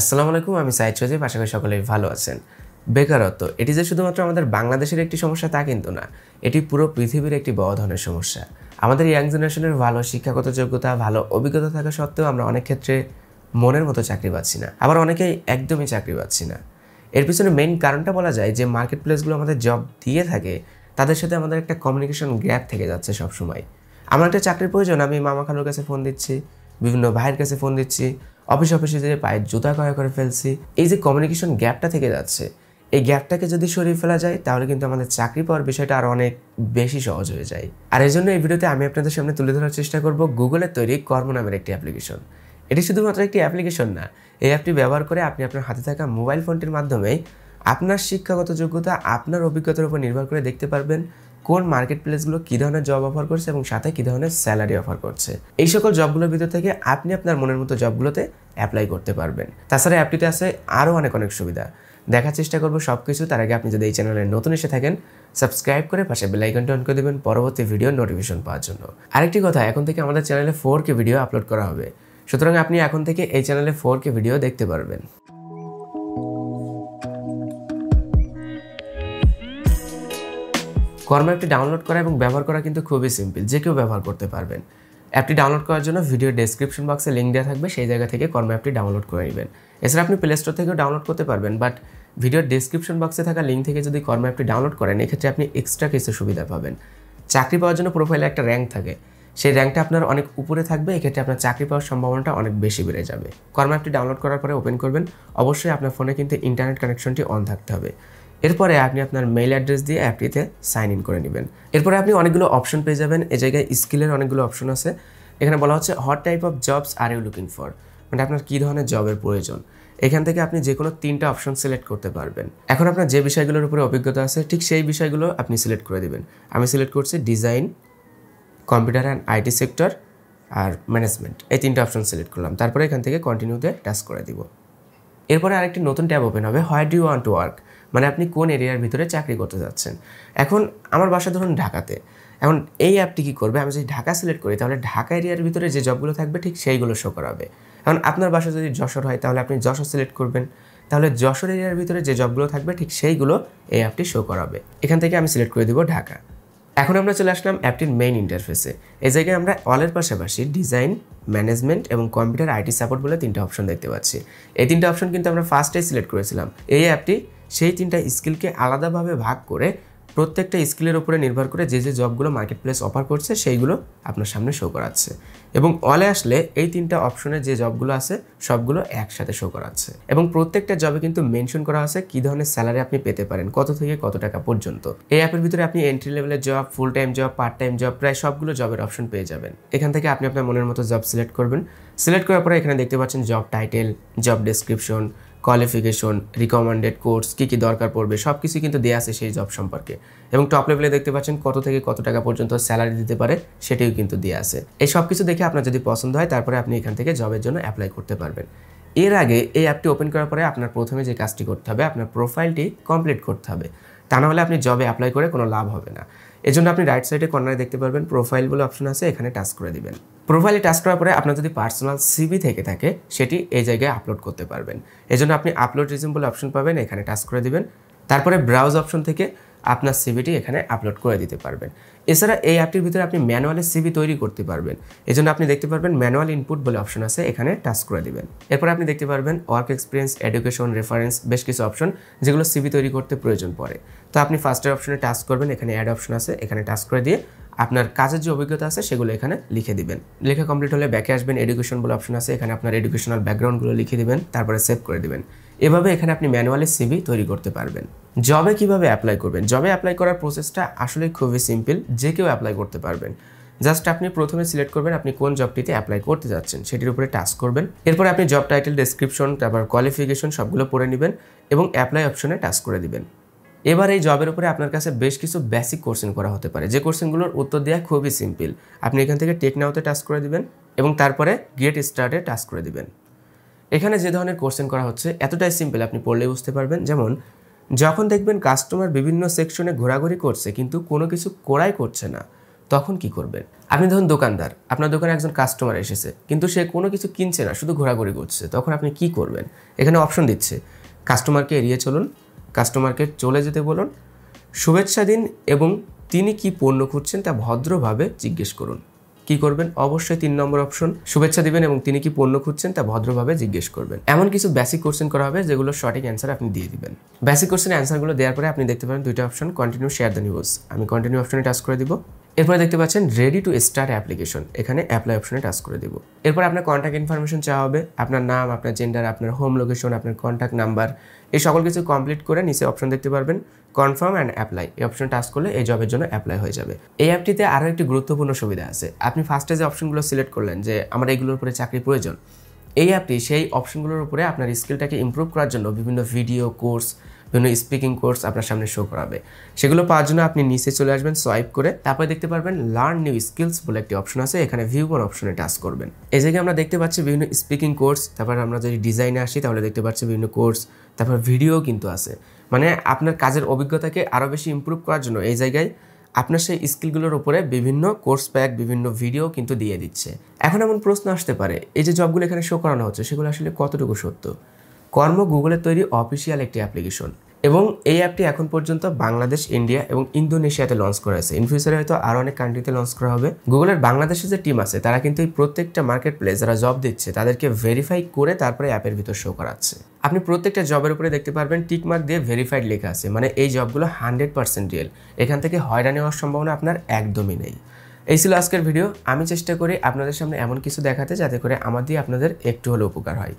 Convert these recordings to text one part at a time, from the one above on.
আসসালামু আলাইকুম আমি সাইদ সজীব আশা করি সকলেই ভালো আছেন বেকারত্ব এটি যে শুধুমাত্র আমাদের বাংলাদেশের একটি সমস্যা তা কিন্তু না এটি পুরো পৃথিবীর একটি বড় ধরনের সমস্যা আমাদের ইয়াং জেনারেশনের ভালো শিক্ষাগত যোগ্যতা ভালো অভিজ্ঞতা থাকা সত্ত্বেও আমরা অনেক ক্ষেত্রে মনের মতো চাকরি পাচ্ছি না আবার অনেকেই একদমই চাকরি পাচ্ছি না এর পিছনে মেইন কারণটা বলা যায় যে মার্কেট প্লেসগুলো আমাদের জব দিয়ে থাকে তাদের সাথে আমাদের একটা কমিউনিকেশন গ্যাপ থেকে যাচ্ছে সবসময় আমার একটা চাকরির প্রয়োজন আমি মামা খালুর কাছে ফোন দিচ্ছি বিভিন্ন ভাইয়ের কাছে ফোন দিচ্ছি অফিস অফিসে যে পায়ের জুতা ক্রয় করে ফেলছি এই যে কমিউনিকেশন গ্যাপটা থেকে যাচ্ছে এই গ্যাপটাকে যদি সরিয়ে ফেলা যায় তাহলে কিন্তু আমাদের চাকরি পাওয়ার বিষয়টা আরও অনেক বেশি সহজ হয়ে যায় আর এই জন্য এই ভিডিওতে আমি আপনাদের সামনে তুলে ধরার চেষ্টা করব গুগলের তৈরি কর্ম নামের একটি অ্যাপ্লিকেশন এটি শুধুমাত্র একটি অ্যাপ্লিকেশন না এই অ্যাপটি ব্যবহার করে আপনি আপনার হাতে থাকা মোবাইল ফোনটির মাধ্যমে আপনার শিক্ষাগত যোগ্যতা আপনার অভিজ্ঞতার উপর নির্ভর করে দেখতে পারবেন কোন মার্কেট প্লেসগুলো কী ধরনের জব অফার করছে এবং সাথে কী ধরনের স্যালারি অফার করছে এই সকল জবগুলোর ভিতর থেকে আপনি আপনার মনের মতো জবগুলোতে অ্যাপ্লাই করতে পারবেন তাছাড়া অ্যাপটিতে আছে আরও অনেক অনেক সুবিধা দেখার চেষ্টা করবো সব কিছু তার আগে আপনি যদি এই চ্যানেলে নতুন এসে থাকেন সাবস্ক্রাইব করে পাশে বেলাইকনটা অন করে দেবেন পরবর্তী ভিডিও নোটিফিকেশন পাওয়ার জন্য আরেকটি কথা এখন থেকে আমাদের চ্যানেলে ফোর কে ভিডিও আপলোড করা হবে সুতরাং আপনি এখন থেকে এই চ্যানেলে ফোর কে ভিডিও দেখতে পারবেন কর্ম অ্যাপটি ডাউনলোড করা এবং ব্যবহার করা কিন্তু খুবই সিম্পল যে কেউ ব্যবহার করতে পারবেন অ্যাপটি ডাউনলোড করার জন্য ভিডিও ডেসক্রিপশন বক্সে লিঙ্ক দেওয়া থাকবে সেই জায়গা থেকে কর্ম অ্যাপটি ডাউনলোড করে নেবেন এছাড়া আপনি প্লে স্টোর থেকেও ডাউনলোড করতে পারবেন বাট ভিডিও ডেসক্রিপশন বক্সে থাকা লিঙ্ক থেকে যদি কর্ম অ্যাপটি ডাউনলোড করেন এক্ষেত্রে আপনি এক্সট্রা কিছু সুবিধা পাবেন চাকরি পাওয়ার জন্য প্রোফাইলে একটা র্যাঙ্ক থাকে সেই র্যাঙ্কটা আপনার অনেক উপরে থাকবে এক্ষেত্রে আপনার চাকরি পাওয়ার সম্ভাবনাটা অনেক বেশি বেড়ে যাবে কর্ম অ্যাপটি ডাউনলোড করার পরে ওপেন করবেন অবশ্যই আপনার ফোনে কিন্তু ইন্টারনেট কানেকশনটি অন থাকতে হবে এরপরে আপনি আপনার মেইল অ্যাড্রেস দিয়ে অ্যাপটিতে সাইন ইন করে নেবেন এরপরে আপনি অনেকগুলো অপশন পেয়ে যাবেন এ জায়গায় স্কিলের অনেকগুলো অপশন আছে এখানে বলা হচ্ছে what type of jobs are you looking for মানে আপনার কী ধরনের জবের প্রয়োজন এখান থেকে আপনি যে কোনো তিনটা অপশন সিলেক্ট করতে পারবেন এখন আপনার যে বিষয়গুলোর উপরে অভিজ্ঞতা আছে ঠিক সেই বিষয়গুলো আপনি সিলেক্ট করে দেবেন আমি সিলেক্ট করছি design computer and IT sector আর ম্যানেজমেন্ট এই তিনটা অপশন সিলেক্ট করলাম তারপরে এখান থেকে কন্টিনিউতে টাচ করে দিব এরপরে আরেকটি নতুন ট্যাব ওপেন হবে why do want to work মানে আপনি কোন এরিয়ার ভিতরে চাকরি করতে যাচ্ছেন এখন আমার বাসা ধরুন ঢাকাতে এখন এই অ্যাপটি কী করবে আমি যদি ঢাকা সিলেক্ট করি তাহলে ঢাকা এরিয়ার ভিতরে যে জবগুলো থাকবে ঠিক সেইগুলো শো করাবে এখন আপনার বাসা যদি যশোর হয় তাহলে আপনি যশোর সিলেক্ট করবেন তাহলে যশোর এরিয়ার ভিতরে যে জবগুলো থাকবে ঠিক সেইগুলো এই অ্যাপটি শো করাবে এখান থেকে আমি সিলেক্ট করে দেবো ঢাকা এখন আমরা চলে আসলাম অ্যাপটির মেইন ইন্টারফেসে এই জায়গায় আমরা অলের পাশাপাশি ডিজাইন ম্যানেজমেন্ট এবং কম্পিউটার আইটি সাপোর্ট বলে তিনটা অপশন দেখতে পাচ্ছি এই তিনটা অপশন কিন্তু আমরা ফার্স্টে সিলেক্ট করেছিলাম এই অ্যাপটি সেই তিনটা স্কিলকে আলাদাভাবে ভাগ করে প্রত্যেকটা স্কিলের উপরে নির্ভর করে যে যে জবগুলো মার্কেট প্লেস অফার করছে সেইগুলো আপনার সামনে শো করাচ্ছে এবং অলে আসলে এই তিনটা অপশনে যে জবগুলো আছে সবগুলো একসাথে শো করাচ্ছে এবং প্রত্যেকটা জবে কিন্তু মেনশন করা আছে কী ধরনের স্যালারি আপনি পেতে পারেন কত থেকে কত টাকা পর্যন্ত এই অ্যাপের ভিতরে আপনি এন্ট্রি লেভেলের job full time job part time job প্রায় সবগুলো জবের অপশন পেয়ে যাবেন এখান থেকে আপনি আপনার মনের মতো জব সিলেক্ট করবেন সিলেক্ট করার পরে এখানে দেখতে পাচ্ছেন job title job description qualification recommended course কী কী দরকার পড়বে সব কিছুই কিন্তু দেওয়া আছে সেই জব সম্পর্কে এবং টপ লেভেলে দেখতে পাচ্ছেন কত থেকে কত টাকা পর্যন্ত স্যালারি দিতে পারে সেটিও কিন্তু দেওয়া আছে এই সব কিছু দেখে আপনার যদি পছন্দ হয় তারপরে আপনি এখান থেকে জবের জন্য অ্যাপ্লাই করতে পারবেন এর আগে এই অ্যাপটি ওপেন করার পরে আপনার প্রথমে যে কাজটি করতে হবে আপনার প্রোফাইলটি কমপ্লিট করতে হবে তা নাহলে আপনি জবে অ্যাপ্লাই করে কোনো লাভ হবে না এজন্য আপনি রাইট সাইডে কর্নারে দেখতে পারবেন প্রোফাইল বলে অপশন আছে এখানে টাস্ক করে দিবেন প্রোফাইলে টাস্ক করার পরে আপনার যদি পার্সোনাল সিবি থেকে থাকে সেটি এই জায়গায় আপলোড করতে পারবেন এজন্য আপনি আপলোড রিজিম বলে অপশন পাবেন এখানে টাস্ক করে দিবেন তারপরে ব্রাউজ অপশন থেকে আপনার সিভিটি এখানে আপলোড করে দিতে পারবেন এছাড়া এই অ্যাপটির ভিতরে আপনি ম্যানুয়ালি সিভি তৈরি করতে পারবেন এজন্য আপনি দেখতে পারবেন ম্যানুয়াল ইনপুট বলে অপশন আছে এখানে টাচ করে দিবেন এরপর আপনি দেখতে পারবেন ওয়ার্ক এক্সপিরিয়েন্স এডুকেশন রেফারেন্স বেশ কিছু অপশন যেগুলো সিভি তৈরি করতে প্রয়োজন পড়ে তো আপনি ফার্স্টের অপশনে টাচ করবেন এখানে অ্যাড অপশন আছে এখানে টাচ করে দিয়ে আপনার কাজের যে অভিজ্ঞতা আছে সেগুলো এখানে লিখে দিবেন লেখা কমপ্লিট হলে ব্যাকে আসবেন এডুকেশন বলে অপশন আছে এখানে আপনার এডুকেশনাল ব্যাকগ্রাউন্ডগুলো লিখে দিবেন তারপরে সেভ করে দিবেন এভাবে এখানে আপনি ম্যানুয়ালি সিভি তৈরি করতে পারবেন জবে কিভাবে অ্যাপ্লাই করবেন জবে অ্যাপ্লাই করার প্রসেসটা আসলে খুবই সিম্পল যে কেউ অ্যাপ্লাই করতে পারবেন জাস্ট আপনি প্রথমে সিলেক্ট করবেন আপনি কোন জবটিতে অ্যাপ্লাই করতে যাচ্ছেন সেটির উপরে টাস্ক করবেন এরপর আপনি জব টাইটেল ডেসক্রিপশন তারপর কোয়ালিফিকেশন সবগুলো পড়ে নেবেন এবং অ্যাপ্লাই অপশনে টাস্ক করে দিবেন এবার এই জবের উপরে আপনার কাছে বেশ কিছু বেসিক কোশ্চেন করা হতে পারে যে কোশ্চেনগুলোর উত্তর দেওয়া খুবই সিম্পল আপনি এখান থেকে টেক নাওতে টাস্ক করে দিবেন এবং তারপরে গেট স্টার্টে টাস্ক করে দিবেন এখানে যে ধরনের কোশ্চেন করা হচ্ছে এতটাই সিম্পল আপনি পড়লেই বুঝতে পারবেন যেমন যখন দেখবেন কাস্টমার বিভিন্ন সেকশনে ঘোরাঘুরি করছে কিন্তু কোনো কিছু কোড়াই করছে না তখন কি করবেন আপনি ধরুন দোকানদার আপনার দোকানে একজন কাস্টমার এসেছে কিন্তু সে কোনো কিছু কিনছে না শুধু ঘোরাঘুরি করছে তখন আপনি কি করবেন এখানে অপশন দিচ্ছে কাস্টমারকে এড়িয়ে চলুন কাস্টমারকে চলে যেতে বলুন শুভেচ্ছা দিন এবং তিনি কি পণ্য খুঁজছেন তা ভদ্রভাবে জিজ্ঞেস করুন কি করবেন অবশ্যই তিন নম্বর অপশন শুভেচ্ছা দিবেন এবং তিনি কি পণ্য খুঁজছেন তা ভদ্রভাবে জিজ্ঞেস করবেন এমন কিছু বেসিক কোশ্চেন করা হবে যেগুলো সঠিক অ্যান্সার আপনি দিয়ে দিবেন বেসিক কোশ্চেন অ্যান্সারগুলো দেওয়ার পরে আপনি দেখতে পারেন দুইটা option continue share the news আমি কন্টিনিউ অপশনে টাচ করে দিব এরপরে দেখতে পাচ্ছেন রেডি টু স্টার্ট অ্যাপ্লিকেশন এখানে অ্যাপ্লাই অপশনে টাচ করে দেবো এরপর আপনার কন্ট্যাক্ট ইনফরমেশন চাওয়া হবে আপনার নাম আপনার জেন্ডার আপনার হোম লোকেশন আপনার কন্ট্যাক্ট নাম্বার এই সকল কিছু কমপ্লিট করে নিচে অপশন দেখতে পারবেন কনফার্ম অ্যান্ড অ্যাপ্লাই এই অপশন টাচ করলে এই জবের জন্য অ্যাপ্লাই হয়ে যাবে এই অ্যাপটিতে আরও একটি গুরুত্বপূর্ণ সুবিধা আছে আপনি ফার্স্টে যে অপশনগুলো সিলেক্ট করলেন যে আমার এগুলোর উপরে চাকরি প্রয়োজন এই অ্যাপটি সেই অপশনগুলোর উপরে আপনার স্কিলটাকে ইম্প্রুভ করার জন্য বিভিন্ন ভিডিও কোর্স বিভিন্ন স্পিকিং কোর্স আপনার সামনে শো করাবে সেগুলো পাওয়ার জন্য আপনি নিচে চলে আসবেন সোয়াইপ করে তারপরে দেখতে পারবেন লার্ন নিউ স্কিলস বলে একটি অপশন আছে এখানে ভিউ কোন অপশনে টাচ করবেন এই জায়গায় আমরা দেখতে পাচ্ছি বিভিন্ন স্পিকিং কোর্স তারপর আমরা যদি ডিজাইনে আসি তাহলে দেখতে পাচ্ছি বিভিন্ন কোর্স তারপর ভিডিও কিন্তু আছে মানে আপনার কাজের অভিজ্ঞতাকে আরও বেশি ইম্প্রুভ করার জন্য এই জায়গায় আপনার সেই স্কিলগুলোর উপরে বিভিন্ন কোর্স প্যাক বিভিন্ন ভিডিও কিন্তু দিয়ে দিচ্ছে এখন এমন প্রশ্ন আসতে পারে এই যে জবগুলো এখানে শো করানো হচ্ছে সেগুলো আসলে কতটুকু সত্য কর্ম গুগলের তৈরি অফিসিয়াল একটি অ্যাপ্লিকেশন এবং এই অ্যাপটি এখন পর্যন্ত বাংলাদেশ ইন্ডিয়া এবং ইন্দোনেশিয়াতে লঞ্চ করা হয়েছে ইন ফিউচারে হয়তো আরও অনেক কান্ট্রিতে লঞ্চ করা হবে গুগলের বাংলাদেশে যে টিম আছে তারা কিন্তু এই প্রত্যেকটা মার্কেট প্লেস যারা জব দিচ্ছে তাদেরকে ভেরিফাই করে তারপরে অ্যাপের ভিতর শো করাচ্ছে আপনি প্রত্যেকটা জবের উপরে দেখতে পারবেন টিকমার্ক দিয়ে ভেরিফাইড লেখা আছে মানে এই জবগুলো হান্ড্রেড পার্সেন্ট রিয়েল এখান থেকে হয়রানি হওয়ার সম্ভাবনা আপনার একদমই নেই এই ছিল আজকের ভিডিও আমি চেষ্টা করি আপনাদের সামনে এমন কিছু দেখাতে যাতে করে আমার দিয়ে আপনাদের একটু হলেও উপকার হয়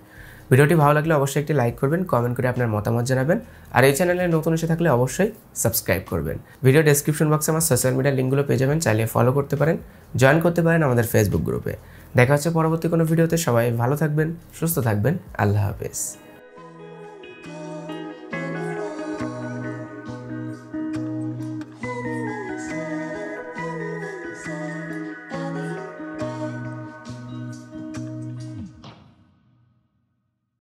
ভিডিওটি ভালো লাগলে অবশ্যই একটি লাইক করবেন কমেন্ট করে আপনার মতামত জানাবেন আর এই চ্যানেলে নতুন এসে থাকলে অবশ্যই সাবস্ক্রাইব করবেন ভিডিও ডেসক্রিপশন বক্সে আমার সোশ্যাল মিডিয়া লিঙ্কগুলো পেয়ে যাবেন চাইলে ফলো করতে পারেন জয়েন করতে পারেন আমাদের ফেসবুক গ্রুপে দেখা হচ্ছে পরবর্তী কোনো ভিডিওতে সবাই ভালো থাকবেন সুস্থ থাকবেন আল্লাহ হাফেজ